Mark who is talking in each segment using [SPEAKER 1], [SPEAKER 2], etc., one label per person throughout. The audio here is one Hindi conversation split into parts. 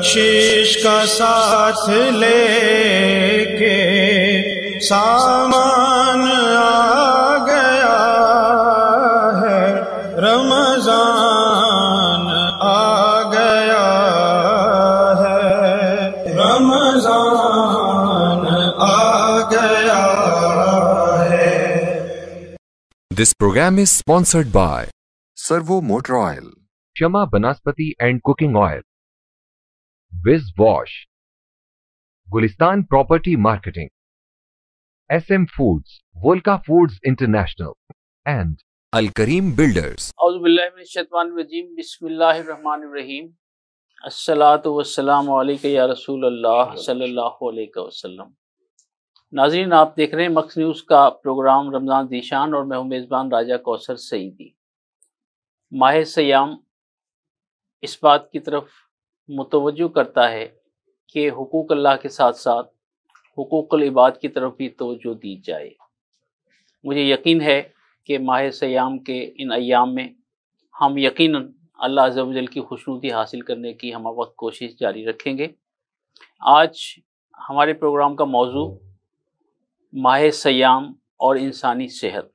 [SPEAKER 1] बख्शिश का साथ के सामान आ गया है रमजान आ गया है रमजान आ गया है
[SPEAKER 2] this program is sponsored by Servo motor oil Kshama Banaspati and cooking oil Wiz Wash Gulistan property marketing SM foods Volka foods international and Al Karim builders
[SPEAKER 3] बिस्मिल्लाहिर्रहमानिर्रहीम अस्सलातु या रसूल अल्लाह सल्लल्लाहु अलैहि वसल्लम नाजरीन आप देख रहे हैं मक्स न्यूज़ का प्रोग्राम रमज़ान दिशान और मैं हूं मेज़बान राजा कौसर सईदी माह सयाम इस बात की तरफ मुतवजो करता है कि हकूक़ अल्लाह के साथ साथ हकूक इबाद की तरफ भी तोजो दी जाए मुझे यकीन है कि माह सयाम के इन अयाम में हम यकीन अल्लाह अजल की खुशनुदी हासिल करने की हम वक्त कोशिश जारी रखेंगे आज हमारे प्रोग्राम का मौजू माह सयाम और इंसानी सेहत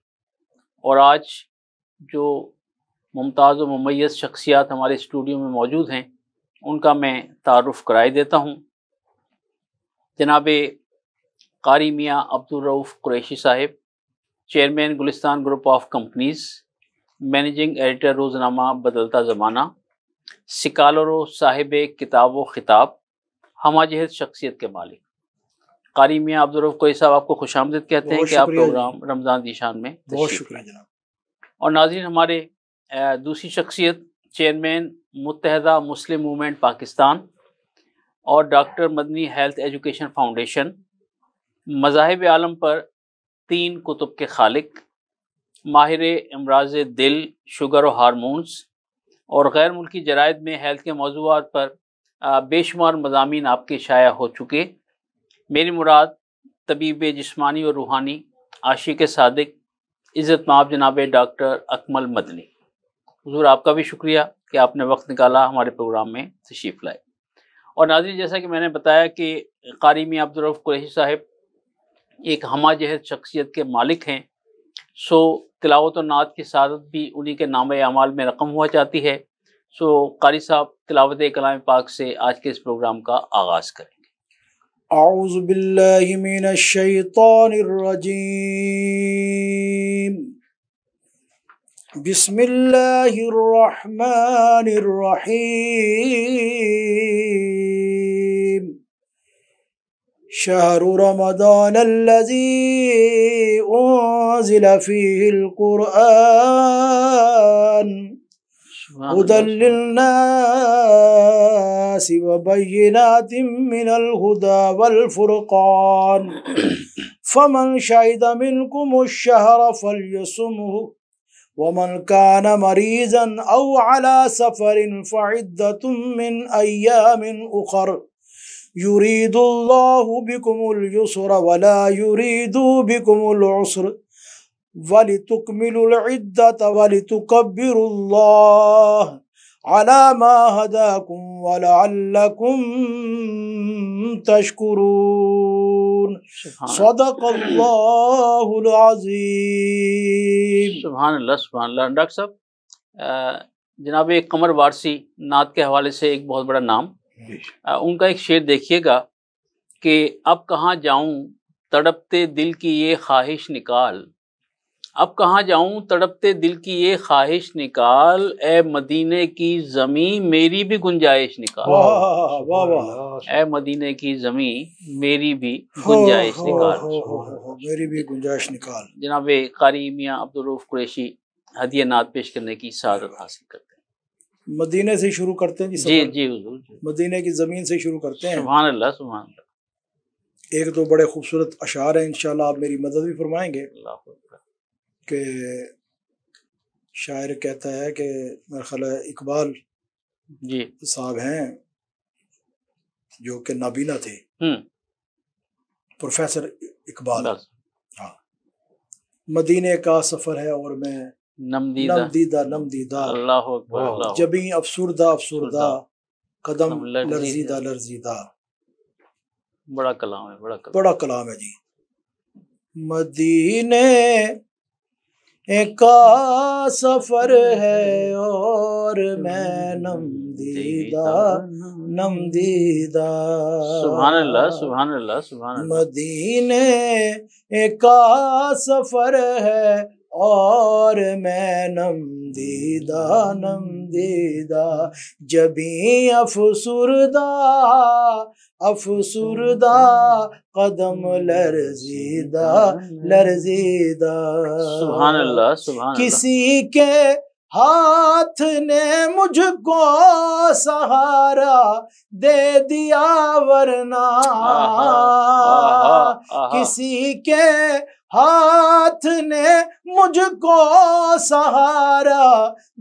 [SPEAKER 3] और आज जो मुमताज़ व ममैज़ शख्सियात हमारे स्टूडियो में मौजूद हैं उनका मैं तारफ़ कराई देता हूँ जनाब Qari Miyan Abdulrauf Qureshi sahib chairman Gulistan group of companies managing editor Roznama Badalta Zamana सिकालर Sahib किताब व ख़िताब जहद शख्सियत के मालिक कारी मियाँ अब्दुलरऊफ़ क्रैशी साहब आपको खुश आमदद कहते हैं कि आप प्रोग्राम रमज़ान दिशान में बहुत शुक्रिया जनाब और नाजिन हमारे दूसरी शख्सियत चेयरमैन मुतहदा मुस्लिम मूवमेंट पाकिस्तान और doctor Madani health education foundation मजाहब आलम पर तीन कुतुब के खालिक माहिर अमराज दिल शुगर और हारमोन्स और गैर मुल्की जराइद में हेल्थ के मौजूद पर बेशुमार मजामी आपके शाया हो चुके मेरी मुराद तबीब जिस्मानी और रूहानी आशिक सदक इज़्ज़त माब जनाब डॉक्टर अकमल मदनी हजूर आपका भी शुक्रिया कि आपने वक्त निकाला हमारे प्रोग्राम में तशीफ लाए और नाजिर जैसा कि मैंने बताया कि कारी मियाँ अब्दुलरफ कुरैशी साहब एक हमा जहद शख्सियत के मालिक हैं सो तिलावत और नात की शादत भी उन्हीं के नाम अमाल में रकम हुआ चाहती है सो कारी साहब तिलावत कलाम पाक से आज के इस प्रोग्राम का आगाज़ करें
[SPEAKER 4] أعوذ بالله من الشيطان الرجيم بسم الله الرحمن الرحيم شهر رمضان الذي أنزل فيه القرآن هدى للناس وبينات من الهدى والفرقان فمن شهد منكم الشهر فليصمه ومن كان مريضا أو على سفر فعدة من أيام أخر يريد الله بكم اليسر ولا يريد بكم العسر ولتكملوا العدة ولتكبروا الله अला मा हदाकुम
[SPEAKER 3] डॉक्टर साहब जनाब एक कमर वारसी नात के हवाले से एक बहुत बड़ा नाम आ, उनका एक शेर देखिएगा कि अब कहाँ जाऊँ तड़पते दिल की ये ख्वाहिश निकाल अब कहाँ जाऊँ तड़पते दिल की ये ख्वाहिश निकाल ए मदीने की जमी मेरी भी गुंजाइश निकाल वाह
[SPEAKER 5] वाह
[SPEAKER 3] ए मदीने की जमी मेरी भी गुंजाइश
[SPEAKER 4] निकाल मेरी भी गुंजाइश निकाल
[SPEAKER 3] जनाब कारी मियाँ अब्दुलरूफ कुरैशी हदिय नात पेश करने की सदत हासिल करते
[SPEAKER 4] हैं मदीने से शुरू करते हैं जी
[SPEAKER 3] जी हुजूर
[SPEAKER 4] मदीने की ज़मीन से शुरू करते हैं सुभान
[SPEAKER 3] अल्लाह सुभान अल्लाह
[SPEAKER 4] एक तो बड़े खूबसूरत अशार हैं इंशाल्लाह आप मेरी मदद भी फरमाएंगे अल्लाह कि शायर कहता है कि मेरा ख्याल इकबाल साहब हैं जो कि नाबीना थे हम्म। प्रोफेसर इकबाल हाँ मदीने का सफर है और मैं नमदीदा नमदीदा नमदीदा जबी अफसरदा अफसुरदा कदम लर्जीदा लर्जीदा बड़ा कलाम है बड़ा कलाम है जी मदीने का सफर है और मैं नम दीदा नम दीदा
[SPEAKER 3] सुभान अल्लाह सुभान अल्लाह सुभान
[SPEAKER 4] मदीने का सफर है और मैं नम दीदा नम दीदा जबी अफसुरदा
[SPEAKER 6] अफसुरदा
[SPEAKER 4] कदम लर्जीदा लर्जीदा
[SPEAKER 3] सुभान अल्लाह सुभान
[SPEAKER 4] किसी के हाथ ने मुझको सहारा दे दिया वरना आहा, आहा, आहा, किसी के हाथ ने मुझको सहारा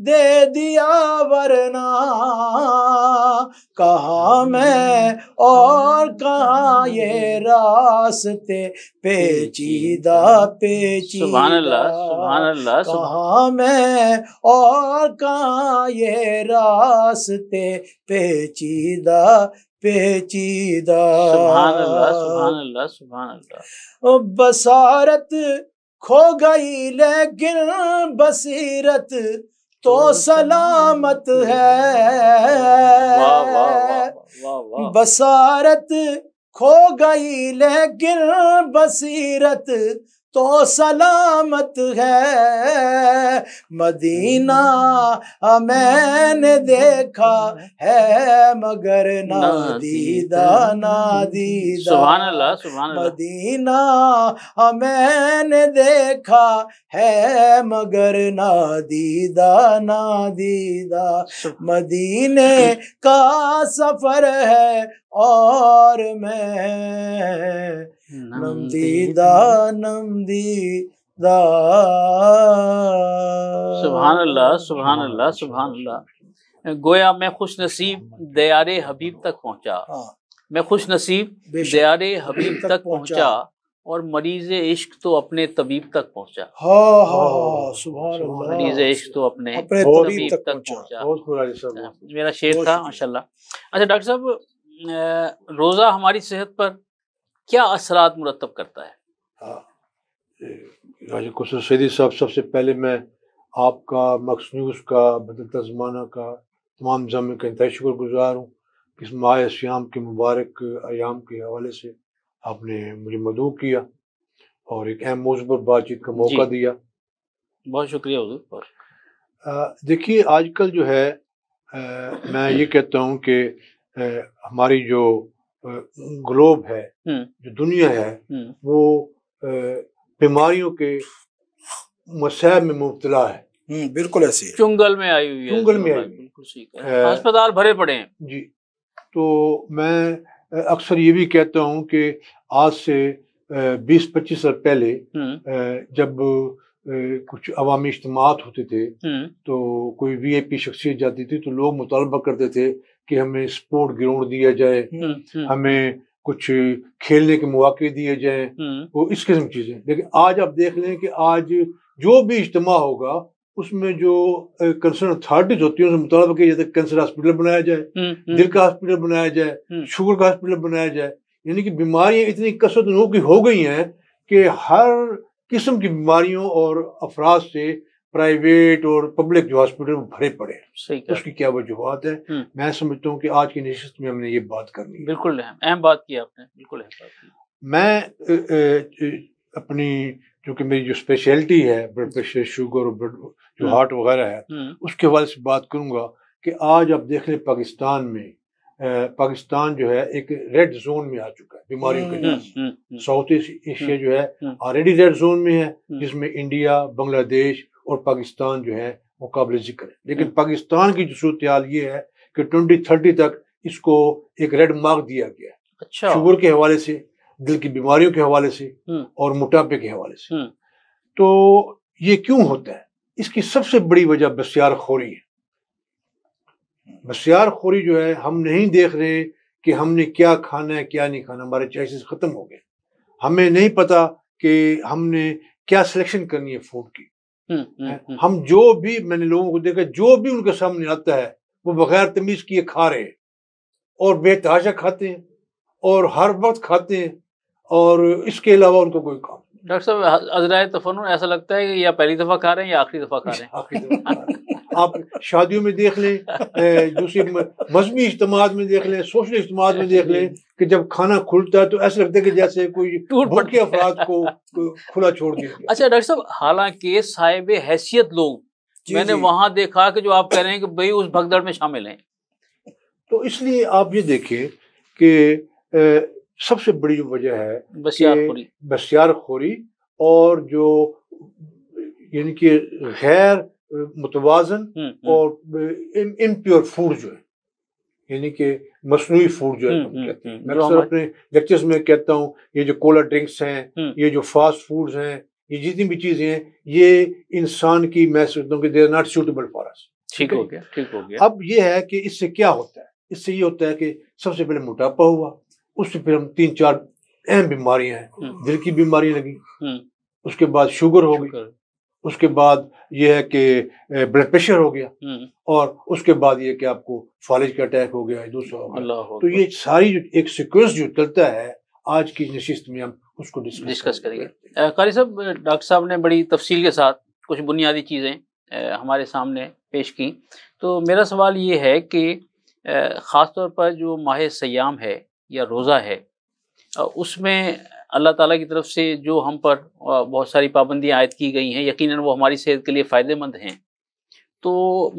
[SPEAKER 4] दे दिया वरना कहा हम्म। मैं और कहा ये रास्ते पेचीदा पेचीदा सुभान
[SPEAKER 6] अल्लाह
[SPEAKER 4] कहा मैं और कहा ये रास्ते पेचीदा पेचीदा सुभान अल्लाह सुभान
[SPEAKER 3] अल्लाह सुभान
[SPEAKER 4] अल्लाह ओ बसारत खो गई लेकिन बसीरत तो, तो सलामत है बसारत खो गई लेकिन बसीरत तो सलामत है मदीना मैंने देखा है मगर ना दीदा ना दीदा मदीना मैंने देखा है मगर ना दीदा ना दीदा मदीने का सफर है और मैं नंदी दानंदी दा
[SPEAKER 3] सुबहान अल्लाह सुबहान अल्लाह सुबहान अल्लाह गोया मैं खुश नसीब दयार हबीब तक पहुंचा हाँ। मैं खुश नसीब दयार हबीब तक, पहुंचा और मरीज इश्क तो अपने तबीब तक पहुंचा
[SPEAKER 4] हाँ, हाँ, मरीज इश्क तो अपने, तबीब
[SPEAKER 3] तक, पहुंचा मेरा शेर था माशाल्लाह अच्छा डॉक्टर साहब रोज़ा हमारी सेहत पर क्या असरात मुरतब करता है हाँ
[SPEAKER 5] सैदी साहब सबसे पहले मैं आपका मखसूस का बदलता ज़माना का तमाम जम का इंतहा गुजार हूँ इस माह श्याम के मुबारक आयाम के हवाले से आपने मुझे मदू किया और एक अहम मौजू पर बातचीत का मौका दिया
[SPEAKER 3] बहुत शुक्रिया हजूर
[SPEAKER 5] देखिए आजकल जो है आ, मैं ये कहता हूँ कि हमारी जो ग्लोब है जो दुनिया है वो बीमारियों के मसैब में मुबतला है बिल्कुल ऐसे
[SPEAKER 3] चुंगल में आई हुई है चुंगल में आई हुई अस्पताल भरे पड़े हैं
[SPEAKER 5] जी तो मैं अक्सर ये भी कहता हूँ कि आज से बीस पच्चीस साल पहले जब कुछ अवामी इज्तम होते थे तो कोई वी आई पी शख्सियत जाती थी तो लोग मुतालबा करते थे कि हमें स्पोर्ट ग्राउंड दिया जाए हम्म, हम्म। हमें कुछ खेलने के मौके दिए जाए हम्म। वो इस किस्म की चीज़ें लेकिन आज आप देख लें कि आज जो भी इज्तम होगा उसमें जो कंसर्न अथॉरिटीज होती है उसमें मुतालबा किया जाता है कैंसर हॉस्पिटल बनाया जाए दिल का हॉस्पिटल बनाया जाए शुगर का हॉस्पिटल बनाया जाए यानी कि बीमारियां इतनी कसरत की हो गई हैं कि हर किस्म की बीमारियों और अफराज से प्राइवेट और पब्लिक जो हॉस्पिटल भरे पड़े उसकी क्या वजूहत है हम्म। मैं समझता हूँ कि आज की नशस्त में हमने ये बात करनी है बिल्कुल
[SPEAKER 3] अहम बात की आपने बिल्कुल
[SPEAKER 5] मैं ए, ए, अपनी जो कि मेरी जो स्पेशलिटी है ब्लड प्रेशर शुगर और ब्लड जो हार्ट हम्म। वगैरह है हम्म। उसके हवाले से बात करूँगा कि आज आप देख लें पाकिस्तान में पाकिस्तान जो है एक रेड जोन में आ चुका है बीमारियों के साउथ ईस्ट एशिया जो है ऑलरेडी रेड जोन में है जिसमें इंडिया बांग्लादेश और पाकिस्तान जो है मुकाबले है लेकिन हम्म। पाकिस्तान की जो सूरत हाल ये है कि ट्वेंटी थर्टी तक इसको एक रेड मार्क दिया गया अच्छा शुगर के हवाले से दिल की बीमारियों के हवाले से हम्म। और मोटापे के हवाले से हम्म। तो ये क्यों होता है इसकी सबसे बड़ी वजह बसियार खोरी है बसियार खोरी जो है हम नहीं देख रहे कि हमने क्या खाना है क्या नहीं खाना हमारे चॉइसेस ख़त्म हो गए हमें नहीं पता कि हमने क्या सिलेक्शन करनी है फूड की हम्म, हम्म, हम्म। हम जो भी मैंने लोगों को देखा जो भी उनके सामने आता है वो बगैर तमीज किए खा रहे हैं और बेतहाशा खाते हैं और हर वक्त खाते हैं और इसके अलावा उनको कोई काम
[SPEAKER 3] डॉक्टर साहब अजराय तफन ऐसा लगता है कि या पहली दफ़ा खा रहे हैं या आखिरी दफ़ा खा रहे हैं आखिरी
[SPEAKER 5] दफ़ा आप शादियों में देख लें दूसरी मजहबी इज्तम में देख लें सोशल इज्तम में देख लें कि जब खाना खुलता है तो ऐसा लगता है कि जैसे कोई टूट पट के अफराद को खुला छोड़ दिया
[SPEAKER 3] अच्छा डॉक्टर साहब हालांकि साहिब हैसियत लोग मैंने वहां देखा कि जो आप कह रहे हैं कि भाई उस भगदड़ में शामिल हैं
[SPEAKER 5] तो इसलिए आप ये देखिए कि सबसे बड़ी जो वजह है बसियार खोरी और जो यानी कि गैर मुतवाजन हम्म, हम्म। और इम्प्योर फूड जो है यानी कि मसनू फूड जो है हम्म, हम्म, हम्म, मैं अक्सर अपने लेक्चर्स में कहता हूँ ये जो कोला ड्रिंक्स हैं ये जो फास्ट फूड्स हैं ये जितनी भी चीज़ें हैं ये इंसान की मैं सोचता हूँ कि they're not suitable for us ठीक हो गया ठीक हो गया अब ये है कि इससे क्या होता है इससे ये होता है कि सबसे पहले मोटापा हुआ उससे फिर हम तीन चार अहम बीमारियां हैं दिल की बीमारी लगी उसके बाद शुगर हो गई उसके बाद यह है कि ब्लड प्रेशर हो गया हम्म। और उसके बाद यह कि आपको फॉलिज का अटैक हो गया दूसरा हो गया तो ये सारी जो एक सिक्वेंस जो चलता है आज की नशिस्त में हम उसको डिस्कस करेंगे
[SPEAKER 3] कारी साहब डॉक्टर साहब ने बड़ी तफसील के साथ कुछ बुनियादी चीज़ें हमारे सामने पेश की तो मेरा सवाल ये है कि ख़ास तौर पर जो माह सयाम है या रोज़ा है उसमें अल्लाह ताला की तरफ से जो हम पर बहुत सारी पाबंदियाँ आयद की गई हैं यकीनन वो हमारी सेहत के लिए फ़ायदेमंद हैं तो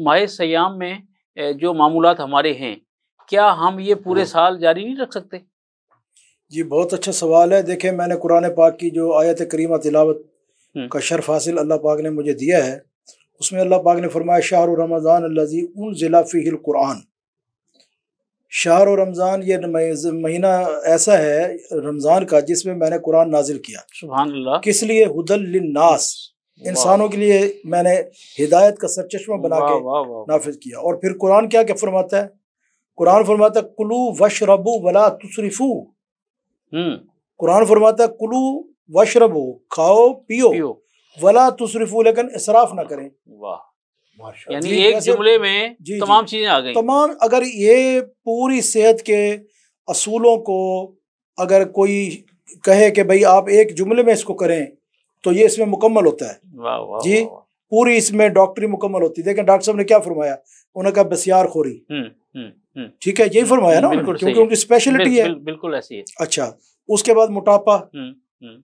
[SPEAKER 3] माह सयाम में जो मामूलत हमारे हैं क्या हम ये पूरे हाँ। साल जारी नहीं रख सकते
[SPEAKER 4] जी बहुत अच्छा सवाल है देखें मैंने कुरान पाक की जो आयत करीमा तिलावत का शर्फ हासिल अल्लाह पाक ने मुझे दिया है उसमें अल्लाह पाक ने फरमाया शाह रमज़ान लजी उन ज़िला फ़ील कुरान शाहर और रमज़ान ये महीना ऐसा है रमज़ान का जिसमें मैंने कुरान नाजिल
[SPEAKER 3] किया
[SPEAKER 4] किस लिए हदलनास इंसानों के लिए मैंने हिदायत का सरचश्मा बना के नाफिज किया और फिर कुरान क्या क्या फरमाता है कुरान फरमाता है कुलू वश रबू वला तुसरिफू हम्म। कुरान फरमाता है कुलू वश रबू खाओ पियो, पियो। वला तुसरिफू लेकिन इसराफ ना करें
[SPEAKER 3] वाह यानी एक जुमले में जी, तमाम चीजें आ गई
[SPEAKER 4] तमाम अगर ये पूरी सेहत के असूलों को अगर कोई कहे कि भाई आप एक जुमले में इसको करें तो ये इसमें मुकम्मल होता है
[SPEAKER 6] वाँ, वाँ,
[SPEAKER 3] जी
[SPEAKER 4] वाँ, पूरी इसमें डॉक्टरी मुकम्मल होती है देखें डॉक्टर साहब ने क्या फरमाया उन्होंने कहा बसियार खोरी
[SPEAKER 3] हम्म, हम्म, हम्म।
[SPEAKER 4] ठीक है यही फरमाया ना क्योंकि उनकी स्पेशलिटी है बिल्कुल ऐसी है अच्छा उसके बाद मोटापा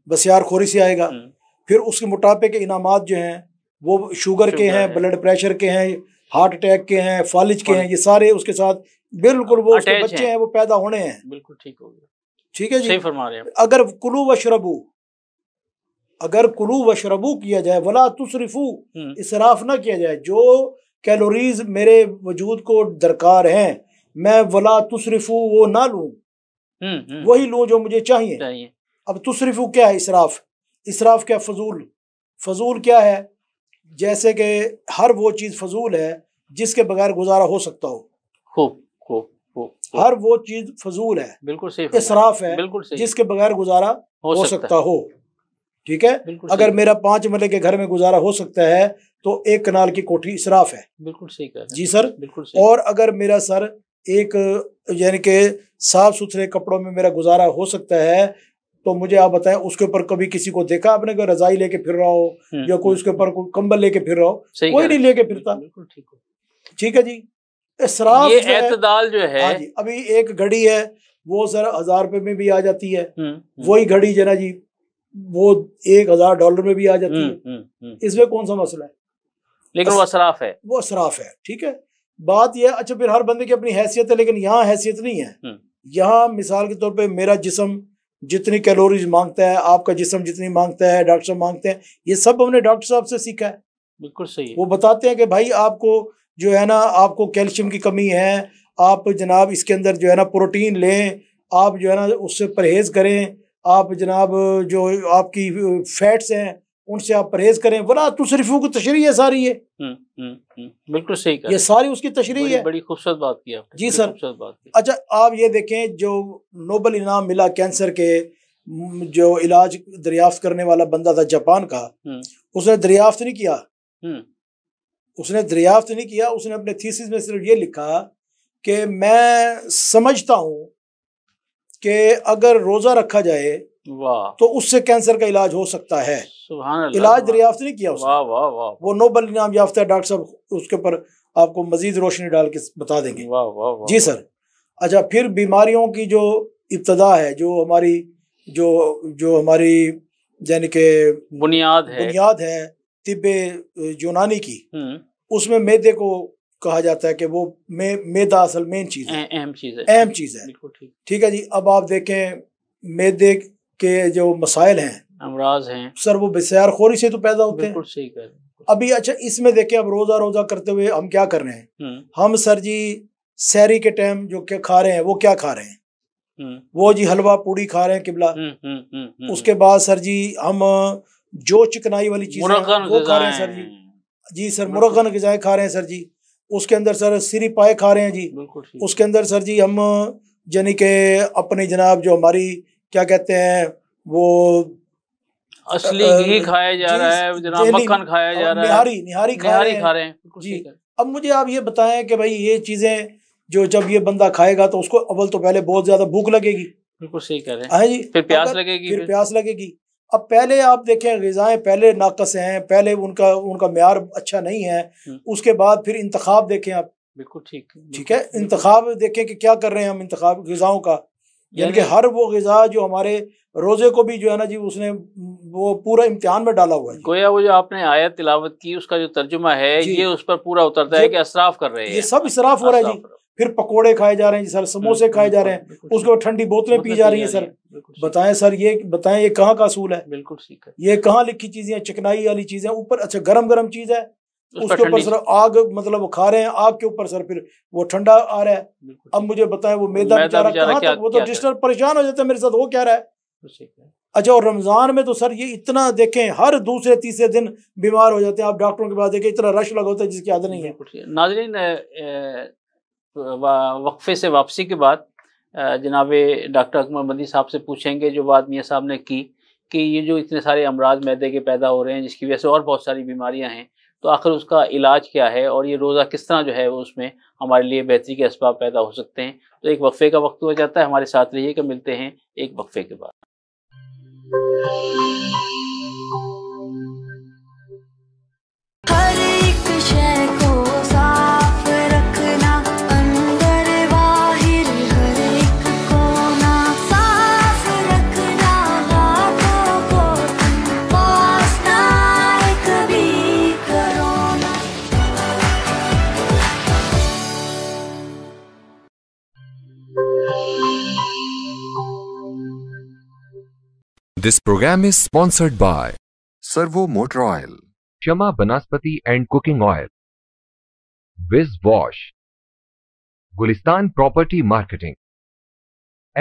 [SPEAKER 4] बसियार खोरी से आएगा फिर उसके मोटापे के इनामत जो हैं वो शुगर के हैं ब्लड प्रेशर के हैं हार्ट अटैक के हैं फालिज के हैं ये सारे उसके साथ बिल्कुल वो उसके बच्चे हैं वो पैदा होने हैं
[SPEAKER 3] बिल्कुल ठीक हो गया ठीक है जी फरमा रहे हैं
[SPEAKER 4] अगर कुलू व शरबू अगर कुलू व शरबू किया जाए वला तुसरिफू हम्म। इसराफ ना किया जाए जो कैलोरीज मेरे वजूद को दरकार हैं मैं वला तुसरिफू वो ना लू
[SPEAKER 6] हम्म, हम्म।
[SPEAKER 4] वही लू जो मुझे चाहिए, चाहिए। अब तुसरिफू क्या है इसराफ इसराफ क्या फजूल फजूल क्या है जैसे कि हर वो चीज़ फजूल है जिसके बगैर गुजारा हो सकता हो
[SPEAKER 3] खूब खूब
[SPEAKER 4] हर वो चीज़ फजूल है बिल्कुल इसराफ है बिल्कुल जिसके बगैर गुजारा हो, हो सकता हो ठीक है अगर मेरा पांच मरले के घर में गुजारा हो सकता है तो एक कनाल की कोठी इसराफ है
[SPEAKER 3] बिल्कुल सही कह जी सर बिल्कुल सही
[SPEAKER 4] और अगर मेरा सर एक यानी के साफ सुथरे कपड़ों में मेरा गुजारा हो सकता है तो मुझे आप बताएं उसके ऊपर कभी किसी को देखा आपने कोई रजाई लेके फिर रहा हो हम्म, या कोई हम्म। उसके ऊपर कंबल लेके फिर रहा हो कोई नहीं लेके फिरता ठीक है जी इसराफ ये
[SPEAKER 3] एतदाल जो है हाँ जी
[SPEAKER 4] अभी एक घड़ी है वो सर हजार रुपए में भी आ जाती है
[SPEAKER 3] हम्म, वही घड़ी
[SPEAKER 4] जना जी वो एक हजार डॉलर में भी आ जाती
[SPEAKER 3] है
[SPEAKER 4] इसमें कौन सा मसला है
[SPEAKER 3] लेकिन वो असराफ है
[SPEAKER 4] वो असराफ है ठीक है बात यह अच्छा फिर हर बंदे की अपनी हैसियत है लेकिन यहाँ हैसियत नहीं है यहाँ मिसाल के तौर पर मेरा जिसम जितनी कैलोरीज मांगता है आपका जिसम जितनी मांगता है डॉक्टर साहब मांगते हैं ये सब हमने डॉक्टर साहब से सीखा है बिल्कुल सही है। वो बताते हैं कि भाई आपको जो है ना आपको कैल्शियम की कमी है आप जनाब इसके अंदर जो है ना प्रोटीन लें आप जो है ना उससे परहेज़ करें आप जनाब जो आपकी फैट्स हैं उनसे आप परहेज करें वला तुसरफू की तशरी है सारी ये
[SPEAKER 3] हम्म, हम्म, हम्म, बिल्कुल सही ये सारी उसकी तशरी है बड़ी खूबसूरत बात की आपने जी सर बात
[SPEAKER 4] की अच्छा आप ये देखें जो नोबल इनाम मिला कैंसर के जो इलाज दरियाफ्त करने वाला बंदा था जापान का उसने दरियाफ्त नहीं किया उसने दरियाफ्त नहीं किया उसने अपने थीसिस में सिर्फ ये लिखा कि मैं समझता हूँ कि अगर रोज़ा रखा जाए तो उससे कैंसर का इलाज हो सकता है इलाज दरियाफ्त नहीं किया उसने वा, वा, वा। वो नोबल इनाम याफ्ता डॉक्टर साहब उसके ऊपर आपको मजीद रोशनी डाल के
[SPEAKER 3] बता देंगे वा, वा, जी सर
[SPEAKER 4] अच्छा फिर बीमारियों की जो इब्तदा है जो हमारी जो जो हमारी यानी के बुनियाद है बुनियाद है तिब यूनानी की हम्म। उसमें मैदे को कहा जाता है कि वो मे, मैदा असल मेन चीज़
[SPEAKER 3] है अहम चीज़ है अहम
[SPEAKER 4] चीज़ है ठीक है जी अब आप देखें मैदे के जो मसाइल हैं अमराज हैं सर वो बसार खोरी से तो पैदा होते हैं सही कह अभी अच्छा इसमें देखें अब रोजा रोजा करते हुए हम क्या कर रहे हैं हम्म। हम सर जी सैरी के टाइम जो क्या खा रहे हैं वो क्या खा रहे हैं हम्म। वो जी हलवा पूड़ी खा रहे हैं किबला
[SPEAKER 6] हम्म,
[SPEAKER 4] उसके बाद सर जी हम जो चिकनाई वाली चीज वो खा रहे हैं सर जी जी सर मुरगन गजाए खा रहे हैं सर जी उसके अंदर सर सिरी पाए खा रहे हैं जी उसके अंदर सर जी हम यानी के अपने जनाब जो हमारी क्या कहते हैं वो असली घी खाया जा रहा है जनाब मक्खन खाया जा रहा है निहारी निहारी खा रहे हैं जी अब मुझे आप ये बताएं कि भाई ये चीज़ें जो जब ये बंदा खाएगा तो उसको अव्वल तो पहले बहुत ज़्यादा भूख लगेगी
[SPEAKER 3] बिल्कुल सही कह रहे हैं हाँ जी फिर प्यास लगेगी फिर
[SPEAKER 4] प्यास लगेगी अब पहले आप देखें गजाएं पहले नाकस हैं पहले उनका उनका मैार अच्छा नहीं है हम्म। उसके बाद फिर इंतखब देखें आप बिल्कुल ठीक ठीक है इंतखब देखें कि क्या कर रहे हैं हम इंतखब गज़ाओं का यानी कि हर वो गज़ा जो हमारे रोज़े को भी जो है ना जी उसने वो पूरा इम्तिहान में डाला हुआ है
[SPEAKER 3] गोया वो जो आपने आयत तिलावत की उसका जो तर्जुमा है ये उस पर पूरा उतरता है कि असराफ कर रहे हैं ये सब
[SPEAKER 4] इसराफ हो रहा है जी फिर पकोड़े खाए जा रहे हैं सर समोसे खाए जा रहे हैं उसको ठंडी बोतलें पी जा रही है सर बताएं सर ये बताएं ये कहाँ का असूल है बिल्कुल ये कहाँ लिखी चीजें चिकनाई वाली चीजें ऊपर अच्छा गरम गरम चीज है उसके ऊपर सर आग मतलब वो खा रहे हैं आग के ऊपर सर फिर वो ठंडा आ रहा है अब मुझे बताएं वो मैदा बेचारा कहाँ तक वो तो डिस्टर्ब परेशान हो जाता है मेरे साथ वो क्या रहा है अच्छा और रमज़ान में तो सर ये इतना देखें हर दूसरे तीसरे दिन बीमार हो जाते हैं आप डॉक्टरों के पास देखें इतना रश लगा होता है जिसकी आदत नहीं है
[SPEAKER 3] नाजरीन वक्फे से वापसी के बाद जनाब डॉक्टर अकमर मदी साहब से पूछेंगे जो बात मियाँ साहब ने की कि ये जो इतने सारे अमराज मैदे के पैदा हो रहे हैं जिसकी वजह से और बहुत सारी बीमारियाँ हैं तो आखिर उसका इलाज क्या है और ये रोज़ा किस तरह जो है वो उसमें हमारे लिए बेहतरी के इसबाब पैदा हो सकते हैं तो एक वक्फ़े का वक्त हो जाता है हमारे साथ कि मिलते हैं एक वक्फ़े के बाद
[SPEAKER 2] This program is sponsored by Servo Motor Oil, Shama Banaspati and Cooking Oil, Viz Wash, Gulistan Property Marketing,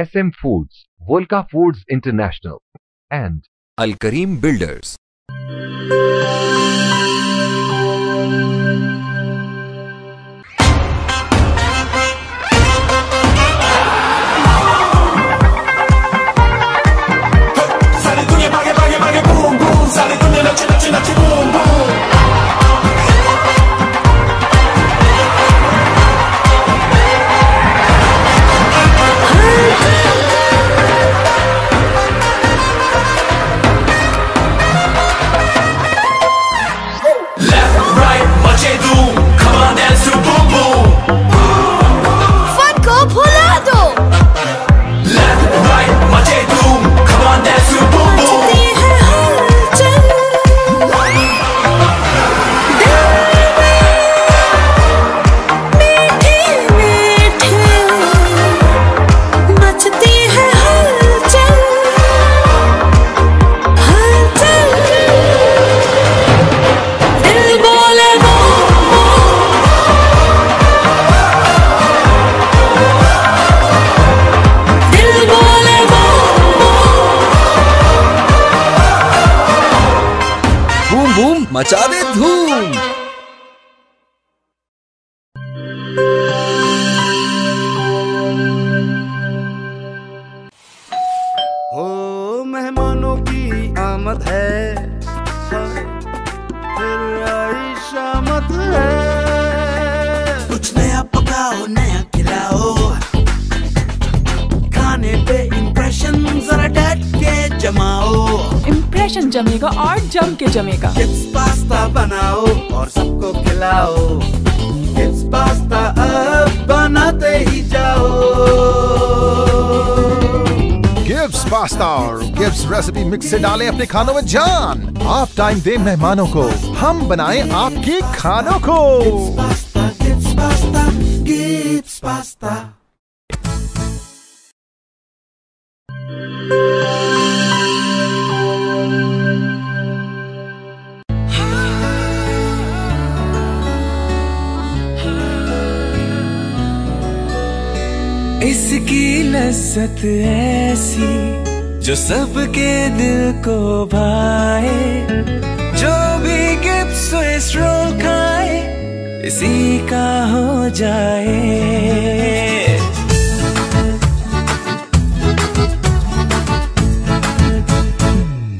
[SPEAKER 2] SM Foods, Volka Foods International, and Al Karim Builders.
[SPEAKER 4] Mix से डालें अपने खानों में जान आप टाइम दे मेहमानों को हम बनाएं आपके खानों को
[SPEAKER 7] इसकी लज्जत ऐसी जो सबके दिल को भाए जो भी गिप्स रोल खाए इसी का हो
[SPEAKER 1] जाए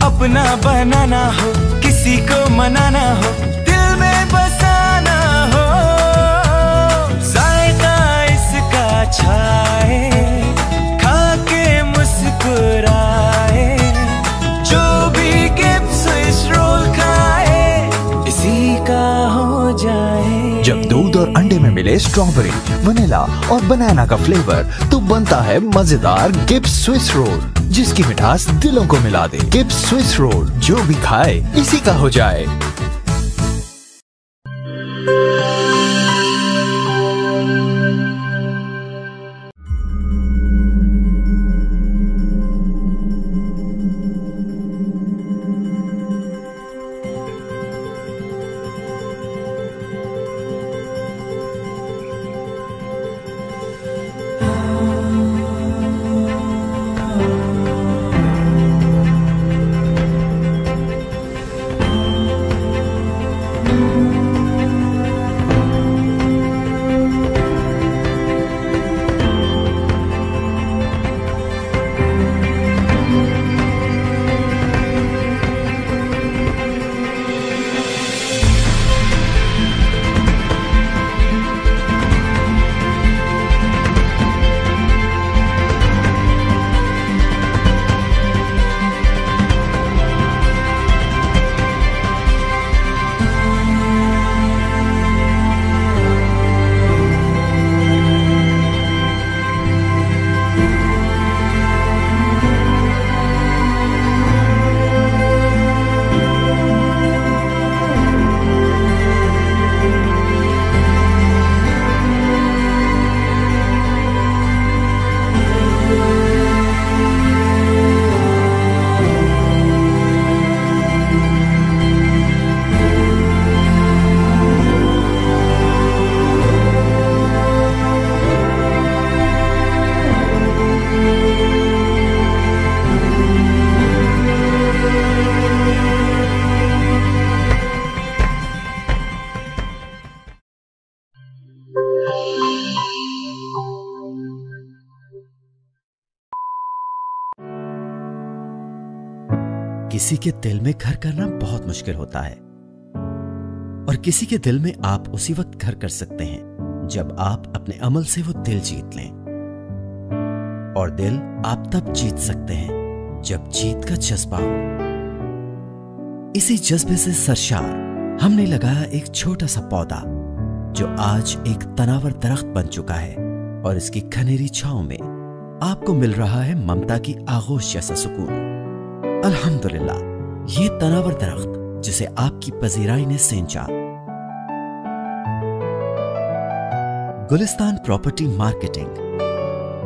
[SPEAKER 1] अपना बनाना हो किसी को मनाना हो दिल में बसाना हो जायका इसका छा
[SPEAKER 7] में स्ट्रॉबेरी वनीला और बनाना का फ्लेवर तो बनता है मजेदार गिप्स स्विस रोल जिसकी मिठास दिलों को मिला दे गिप्स स्विस रोल जो भी खाए इसी का हो जाए किसी के दिल में घर करना बहुत मुश्किल होता है और किसी के दिल में आप उसी वक्त घर कर सकते हैं जब आप अपने अमल से वो दिल जीत लें और दिल आप तब जीत सकते हैं जब जीत का जज्बा हो इसी जज्बे से सरशार हमने लगाया एक छोटा सा पौधा जो आज एक तनावर दरख्त बन चुका है और इसकी खनेरी छाव में आपको मिल रहा है ममता की आगोश जैसा सुकून अल्हम्दुलिल्लाह, ये तनावर दरख्त जिसे आपकी पजीराई ने सेंचा गुलिस्तान प्रॉपर्टी मार्केटिंग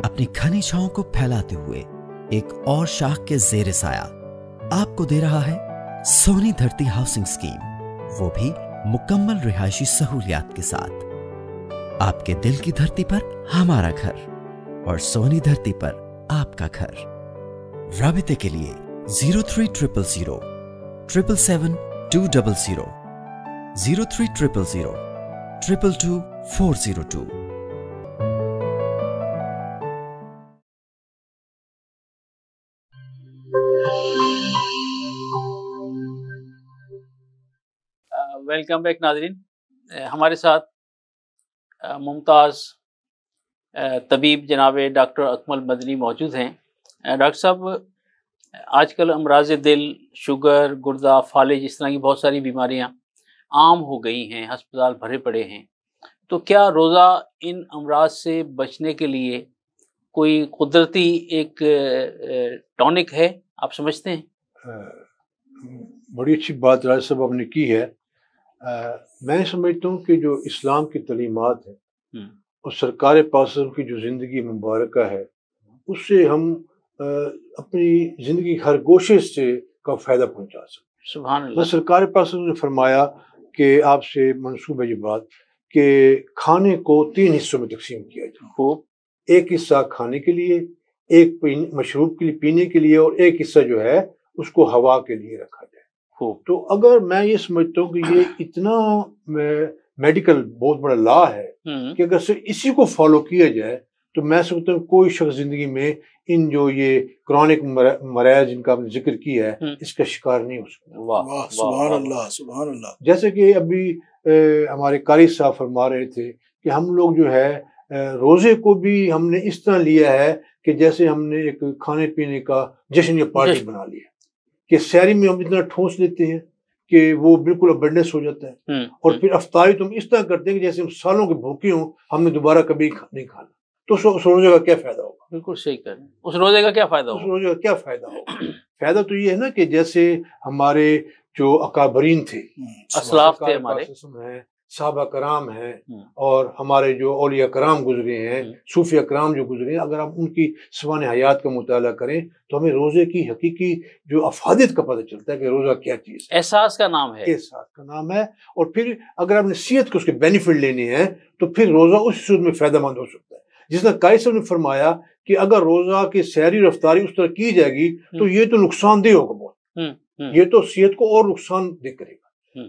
[SPEAKER 7] अपनी घनी छाओं को फैलाते हुए एक और शाख के जेर साया आपको दे रहा है सोनी धरती हाउसिंग स्कीम वो भी मुकम्मल रिहायशी सहूलियात के साथ आपके दिल की धरती पर हमारा घर और सोनी धरती पर आपका घर रबिते के लिए zero three triple zero triple seven two double zero zero three triple zero triple two four zero two
[SPEAKER 3] welcome back नाजरीन हमारे साथ uh, मुमताज़ uh, तबीब जनाब डॉक्टर अकमल मदनी मौजूद हैं uh, डॉक्टर साहब आजकल अमराज दिल शुगर गुर्दा फालिज इस तरह की बहुत सारी बीमारियां आम हो गई हैं हस्पताल भरे पड़े हैं तो क्या रोज़ा इन अमराज से बचने के लिए कोई कुदरती एक टॉनिक
[SPEAKER 5] है आप समझते हैं बड़ी अच्छी बात राज साहब आपने की है आ, मैं समझता हूँ कि जो इस्लाम की तलीमत है हम्म। और सरकार पास की जो ज़िंदगी मुबारक है उससे हम अपनी ज़िंदगी हर कोशिश से का फ़ायदा पहुंचा सकते सुबह सरकार पास ने फरमाया कि आपसे मनसूब है ये बात कि खाने को तीन हिस्सों में तकसीम किया जाए एक हिस्सा खाने के लिए एक मशरूब के लिए पीने के लिए और एक हिस्सा जो है उसको हवा के लिए रखा जाए तो अगर मैं ये समझता हूँ कि ये इतना मेडिकल बहुत बड़ा ला है हम्म। कि अगर सिर्फ इसी को फॉलो किया जाए तो मैं सोचता हूँ कोई शख्स जिंदगी में इन जो ये क्रॉनिक मराज जिनका आपने जिक्र किया है हम्म। इसका शिकार नहीं हो सकता जैसे कि अभी हमारे कारी साहब फरमा रहे थे कि हम लोग जो है रोज़े को भी हमने इस तरह लिया है कि जैसे हमने एक खाने पीने का जश्न या पार्टी बना लिया कि सैरी में हम इतना ठोस लेते हैं कि वो बिल्कुल अबेंडेंस हो जाता है हम्म, और हम्म। फिर अफ्तारी तो हम इस तरह करते हैं कि जैसे हम सालों के भूखे हों हमने दोबारा कभी नहीं खाना तो उस रोजे का क्या फायदा होगा बिल्कुल सही कह रहे हैं
[SPEAKER 3] उस रोजे का क्या फायदा होगा उस रोजे का क्या फायदा
[SPEAKER 5] होगा फायदा तो ये है ना कि जैसे हमारे जो अकाबरीन थे हम्म, असलाफ थे हमारे साहबा कराम है हम्म। और हमारे जो अलिया कराम गुजरे हैं हम्म। सूफिया कराम जो गुजरे हैं अगर आप उनकी सवान हयात का मुताल करें तो हमें रोज़े की हकीकी जो अफादत का पता चलता है कि रोज़ा क्या चीज़
[SPEAKER 3] है एहसास का नाम है एहसास
[SPEAKER 5] का नाम है और फिर अगर आप नसीहत के उसके बेनिफिट लेने हैं तो फिर रोज़ा उस सूद में फ़ायदा मंद हो सकता है जिसने कायसर ने फरमाया कि अगर रोजा की सहरी रफ्तारी उस तरह की जाएगी तो हम्म। ये तो नुकसानदेह होगा बहुत
[SPEAKER 6] हम्म, हम्म। ये
[SPEAKER 5] तो सेहत को और नुकसान दे करेगा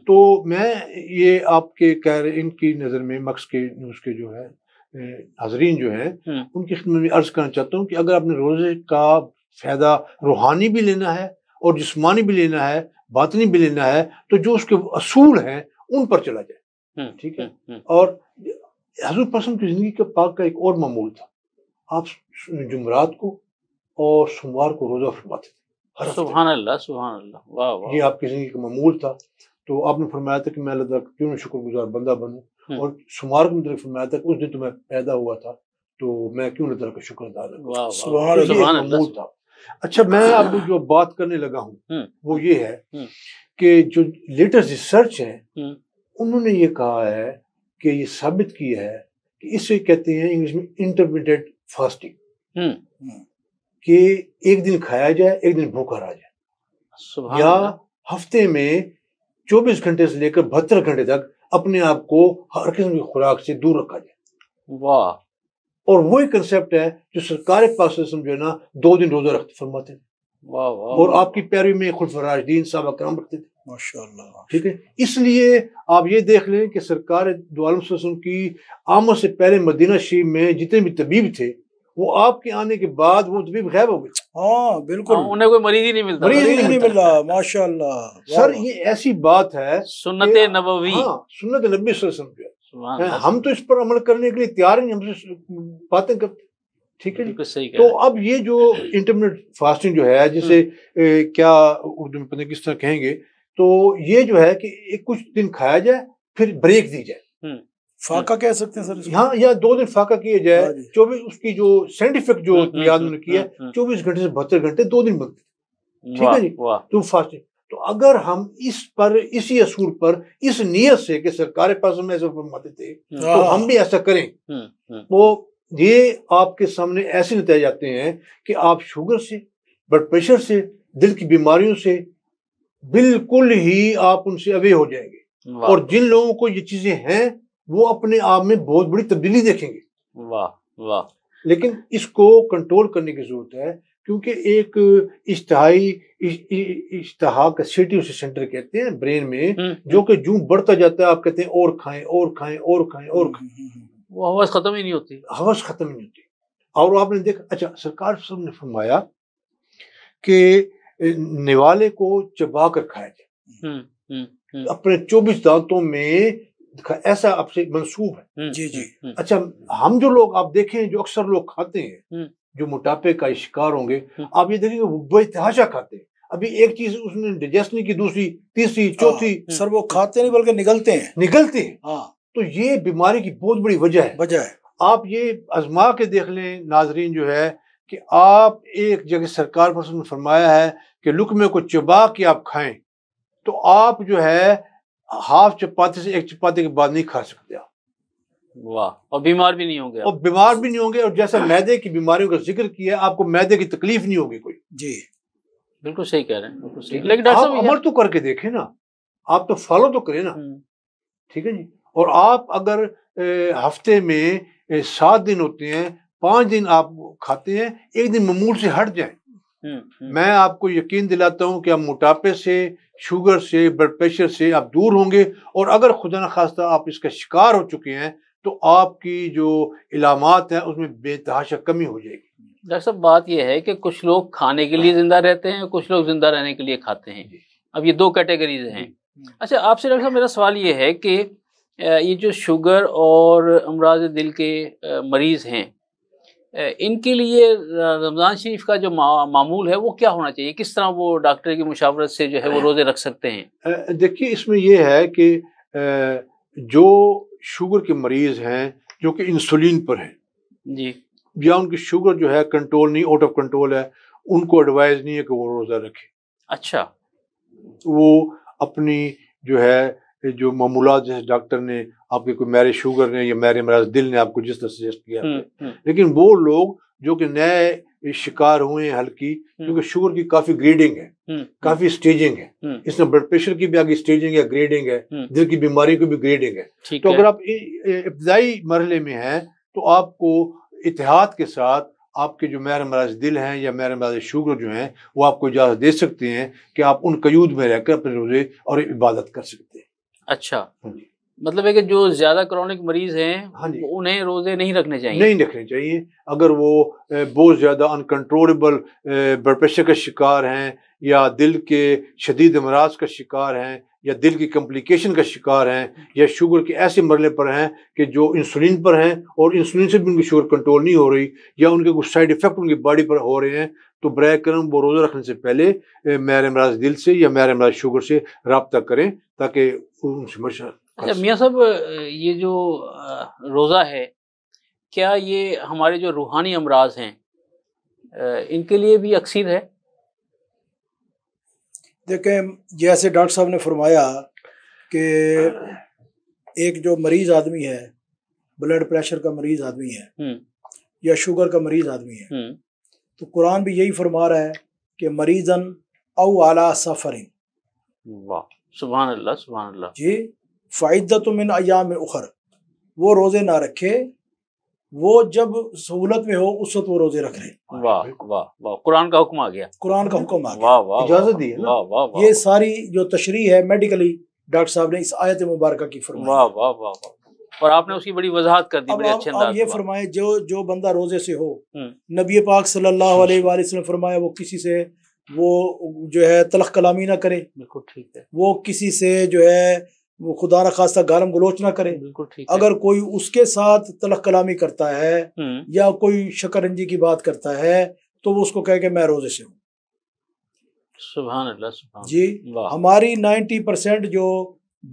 [SPEAKER 5] तो मैं ये आपके कह रहे इनकी नज़र में मक्स के न्यूज़ के जो है हाजरीन जो है उनकी खिदमत में अर्ज करना चाहता हूँ कि अगर आपने रोजे का फायदा रूहानी भी लेना है और जिसमानी भी लेना है बातनी भी लेना है तो जो उसके असूल हैं उन पर चला
[SPEAKER 6] जाए ठीक है
[SPEAKER 5] और हजरत पसंद की ज़िंदगी का पाक का एक और मामूल था आप जुमरात को और सोमवार को रोज़ा फरमाते
[SPEAKER 3] थे ये आपकी
[SPEAKER 5] ज़िंदगी का मामूल था तो आपने फरमाया था कि मैं अल्लाह तक क्यों शुक्रगुजार बंदा बनूँ हम्म। और सोमवार को मतलब फरमाया था उस दिन तो मैं पैदा हुआ था तो मैं क्यों अल्लाह का शुक्र अदा मामूल था अच्छा मैं अब जो बात करने लगा हूँ हम्म। वो ये है हम्म। कि जो लेटेस्ट रिसर्च है उन्होंने ये कहा है के ये साबित किया है कि इसे कहते हैं इंग्लिश में इंटरमीडिएट हम्म। फास्टिंग हम्म। कि एक दिन खाया जाए एक दिन भूखा रहा जाए या हफ्ते में 24 घंटे से लेकर बहत्तर घंटे तक अपने आप को हर किस्म की खुराक से दूर रखा जाए वाह और वही कंसेप्ट है जो सरकार पास जो है ना दो दिन रोजा रखते फरमाते हैं और आपकी पैरवी में खुलफराजदीन साहब अक्राम रखते थे ठीक है इसलिए आप ये देख लें कि सरकार की आमद से पहले मदीना शरीफ में जितने भी तबीब थे वो आपके आने के बाद वो तबीब गायब हो गए हाँ बिल्कुल हाँ,
[SPEAKER 3] उन्हें कोई मरीज ही नहीं मिलता मरीज ही नहीं मिला
[SPEAKER 5] माशा सर ये ऐसी बात है सुनत हाँ, नबी सुनत नबी हम तो इस पर अमल करने के लिए तैयार नहीं हमसे तो बातें करते ठीक है सही तो अब ये जो इंटरमीडिएट फास्टिंग जो है जिसे हम्म। ए, क्या उर्दू में किस तरह कहेंगे तो ये जो है कि एक कुछ दिन खाया जाए फिर ब्रेक दी जाए हम्म। फाका हम्म। कह सकते हैं सर हाँ या दो दिन फाका किया जाए हाँ चौबीस उसकी जो साइंटिफिक जो याद उन्होंने किया है चौबीस घंटे से बहत्तर घंटे दो दिन बनते ठीक है जी तो फास्टिंग तो अगर हम इस पर इसी असूल पर इस नियत से कि सरकार पास में ऐसे फरमाते थे तो हम भी ऐसा करें वो ये आपके सामने ऐसे नतज आते हैं कि आप शुगर से ब्लड प्रेशर से दिल की बीमारियों से बिल्कुल ही आप उनसे अवे हो जाएंगे और जिन लोगों को ये चीजें हैं वो अपने आप में बहुत बड़ी तब्दीली देखेंगे वाह वाह लेकिन इसको कंट्रोल करने की जरूरत है क्योंकि एक इश्तहाई इश्तहा का सिटी उसे सेंटर कहते हैं ब्रेन में हम्म, जो हम्म। कि जू बढ़ता जाता है आप कहते हैं और खाएं और खाएं और खाएं और खाएं हम्म,
[SPEAKER 3] वो हवस खत्म ही नहीं होती
[SPEAKER 5] हवस खत्म ही नहीं होती और आपने देखा अच्छा सरकार सब ने फरमाया कि निवाले को चबा कर खाया जाए
[SPEAKER 6] हम्म, हम्म,
[SPEAKER 5] हम्म। अपने चौबीस दांतों में ऐसा आपसे मंसूब है
[SPEAKER 6] जी जी अच्छा
[SPEAKER 5] हम जो लोग आप देखें जो अक्सर लोग खाते हैं जो मोटापे का शिकार होंगे आप ये देखेंगे वो बेतहाशा खाते हैं अभी एक चीज उसने डिजेस्ट नहीं की दूसरी तीसरी हाँ, चौथी सर वो खाते नहीं बल्कि निकलते हैं निकलते हैं हाँ तो ये बीमारी की बहुत बड़ी वजह है वजह है आप ये आजमा के देख लें नाजरीन जो है कि आप एक जगह सरकार पर फरमाया है कि लुकमे को चबा के आप खाएं तो आप जो है हाफ चपाती से एक चपाती के बाद नहीं खा सकते आप वाह और बीमार
[SPEAKER 3] भी नहीं होंगे और
[SPEAKER 5] बीमार भी नहीं होंगे और जैसा मैदे की बीमारियों का जिक्र किया आपको मैदे की तकलीफ नहीं होगी कोई जी
[SPEAKER 3] बिल्कुल सही कह रहे हैं बिल्कुल सही लेकिन आप अमर
[SPEAKER 5] तो करके देखें ना आप तो फॉलो तो करें ना हम्म। ठीक है जी और आप अगर हफ्ते में सात दिन होते हैं पांच दिन आप खाते हैं एक दिन ममूल से हट जाए हम्म, हम्म। मैं आपको यकीन दिलाता हूँ कि आप मोटापे से शुगर से ब्लड प्रेशर से आप दूर होंगे और अगर खुदा न खास्ता आप इसका शिकार हो चुके हैं तो आपकी जो इलामत है उसमें बेतहाशा कमी हो जाएगी
[SPEAKER 3] डॉक्टर साहब बात यह है कि कुछ लोग खाने के लिए हाँ। ज़िंदा रहते हैं कुछ लोग ज़िंदा रहने के लिए खाते हैं अब ये दो कैटेगरीज हैं
[SPEAKER 5] अच्छा आपसे डॉक्टर साहब मेरा
[SPEAKER 3] सवाल ये है कि ये जो शुगर और अमराज दिल के मरीज़ हैं इनके लिए रमज़ान शरीफ का जो मामूल है वो क्या होना चाहिए किस तरह वो डॉक्टर की मुशावरत से जो है वो रोज़े रख सकते
[SPEAKER 5] हैं देखिए इसमें यह है कि जो शुगर के मरीज़ हैं जो कि इंसुलिन पर हैं जी या उनकी शुगर जो है कंट्रोल नहीं आउट ऑफ कंट्रोल है उनको एडवाइज़ नहीं है कि वो रोज़ा रखें अच्छा वो अपनी जो है जो मामूलत जैसे डॉक्टर ने आपके कोई मैरिज शुगर ने या मैरे मराज दिल ने आपको जिस तरह सजेस्ट किया हम्म, हम्म। लेकिन वो लोग जो कि नए शिकार हुए हैं हल्की हम्म। क्योंकि शुगर की काफी ग्रेडिंग है काफी स्टेजिंग है इसमें ब्लड प्रेशर की भी आगे स्टेजिंग है ग्रेडिंग है दिल की बीमारी की भी ग्रेडिंग है तो अगर आप इब्तदाई मरहले में हैं तो आपको इतिहाद के साथ आपके जो मैर मराज दिल हैं या मैर मराज शुगर जो हैं वो आपको इजाज़त दे सकते हैं कि आप उन कयूद में रहकर अपने रोज़े और इबादत कर सकते हैं अच्छा हाँ
[SPEAKER 3] मतलब है कि जो ज्यादा क्रॉनिक मरीज हैं हाँ उन्हें रोजे नहीं रखने चाहिए नहीं रखने
[SPEAKER 5] चाहिए अगर वो बहुत ज्यादा अनकंट्रोलेबल ब्लड प्रेशर का शिकार हैं या दिल के शदीद अमराज का शिकार हैं या दिल की कॉम्प्लिकेशन का शिकार हैं या शुगर के ऐसे मरले पर हैं कि जो इंसुलिन पर हैं और इंसुलिन से भी उनकी शुगर कंट्रोल नहीं हो रही या उनके कुछ साइड इफेक्ट उनकी बॉडी पर हो रहे हैं तो बर करम वो रोज़ा रखने से पहले मैर अमराज दिल से या मैर अमराज शुगर से रबता करें ताकि उनसे मशा
[SPEAKER 3] अच्छा मियाँ साहब ये जो रोज़ा है क्या ये हमारे जो रूहानी अमराज हैं इनके लिए भी अक्सर है
[SPEAKER 4] देखें जैसे डॉक्टर साहब ने फरमाया कि एक जो मरीज आदमी है ब्लड प्रेशर का मरीज आदमी है हम्म। या शुगर का मरीज आदमी है हम्म। तो कुरान भी यही फरमा रहा है कि मरीजन औ आला सफरिन
[SPEAKER 3] सुबह अल्लाह अल्लाह जी
[SPEAKER 4] फ़ायदा तुम इन अयाम उखर वो
[SPEAKER 3] रोज़े ना रखे वो
[SPEAKER 4] जब सहूलत में हो उस वक्त वो रोजे रख रहे
[SPEAKER 3] वाह वाह वाह कुरान का हुक्म आ गया कुरान का हुक्म आ गया इजाजत दी है वाह वाह ये
[SPEAKER 4] सारी जो तशरी है मेडिकली डॉक्टर साहब ने इस आयत मुबारक की फरमाई वाह
[SPEAKER 3] वाह वाह और आपने उसकी बड़ी वजाहत कर दी बड़े अच्छे अंदाज ये फरमाए जो
[SPEAKER 4] जो बंदा रोजे से हो हम्म। नबी पाक सल्लल्लाहु अलैहि वसल्लम फरमाया वो किसी से वो जो है तलख कलामी ना करे
[SPEAKER 6] बिल्कुल ठीक है
[SPEAKER 4] वो किसी से जो है वो खुदा न खासा गालम गलोच ना करे बिल्कुल ठीक अगर कोई उसके साथ तलख कलामी करता है हम्म। या कोई शकरंजी की बात करता है तो वो उसको कहे के मैं रोजे से हूँ जी हमारी नाइन्टी परसेंट जो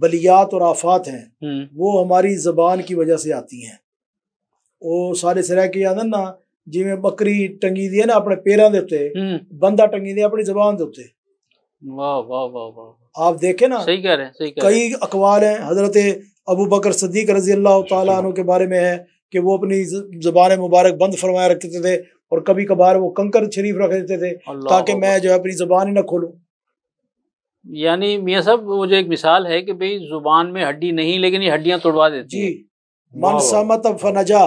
[SPEAKER 4] बलियात और आफात हैं हम्म। वो हमारी जबान की वजह से आती हैं वो सारे ਸਿਰੇ ਕੀ ਆਂਦਾ ਨਾ ਜਿਵੇਂ ਬੱਕਰੀ ਟੰਗੀ ਦੀ ਹੈ ਨਾ ਆਪਣੇ ਪੈਰਾਂ ਦੇ ਉੱਤੇ ਬੰਦਾ ਟੰਗੀ ਦੀ ਆਪਣੀ ਜ਼ੁਬਾਨ ਦੇ ਉੱਤੇ
[SPEAKER 3] आप देखे ना सही कह रहे हैं कई
[SPEAKER 4] अखबार हैं हजरत अबू बकर सदीक रजी अल्लाह के बारे में है कि वो अपनी जबान मुबारक बंद फरमाया रखते थे और कभी कभार वो कंकर शरीफ रख देते थे ताकि मैं जो है अपनी जबान ही ना खोलू
[SPEAKER 3] यानी मियाँ साहब वो जो एक मिसाल है कि भाई जुबान में हड्डी नहीं लेकिन ये हड्डियां तोड़वा देती जी मनसामत
[SPEAKER 4] फनाजा